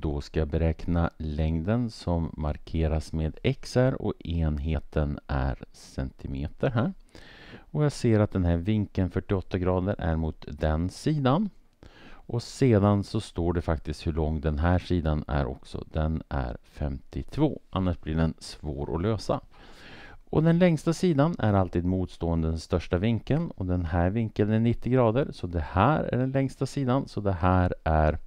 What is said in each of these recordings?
då ska jag beräkna längden som markeras med XR och enheten är centimeter här. Och jag ser att den här vinkeln 48 grader är mot den sidan. Och sedan så står det faktiskt hur lång den här sidan är också. Den är 52, annars blir den svår att lösa. Och den längsta sidan är alltid motstående den största vinkeln och den här vinkeln är 90 grader så det här är den längsta sidan så det här är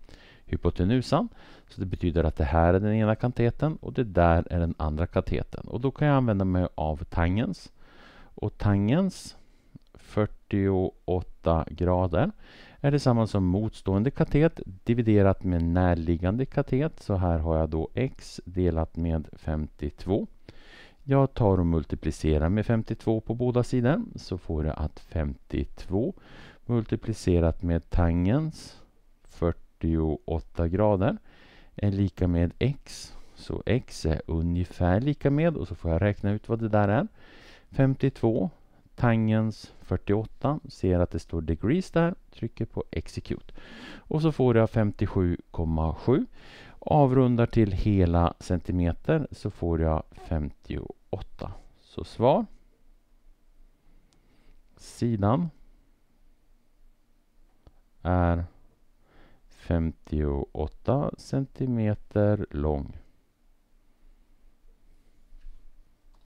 hypotenusan. Så det betyder att det här är den ena kateten och det där är den andra kateten. Och då kan jag använda mig av tangens. Och tangens 48 grader är detsamma som motstående katet dividerat med närliggande katet. Så här har jag då x delat med 52. Jag tar och multiplicerar med 52 på båda sidor så får jag att 52 multiplicerat med tangens 40 48 grader är eh, lika med x. Så x är ungefär lika med, och så får jag räkna ut vad det där är. 52 tangens 48, ser att det står degrees där, trycker på execute. Och så får jag 57,7. Avrundar till hela centimeter så får jag 58. Så svar. Sidan är 58 centimeter lång.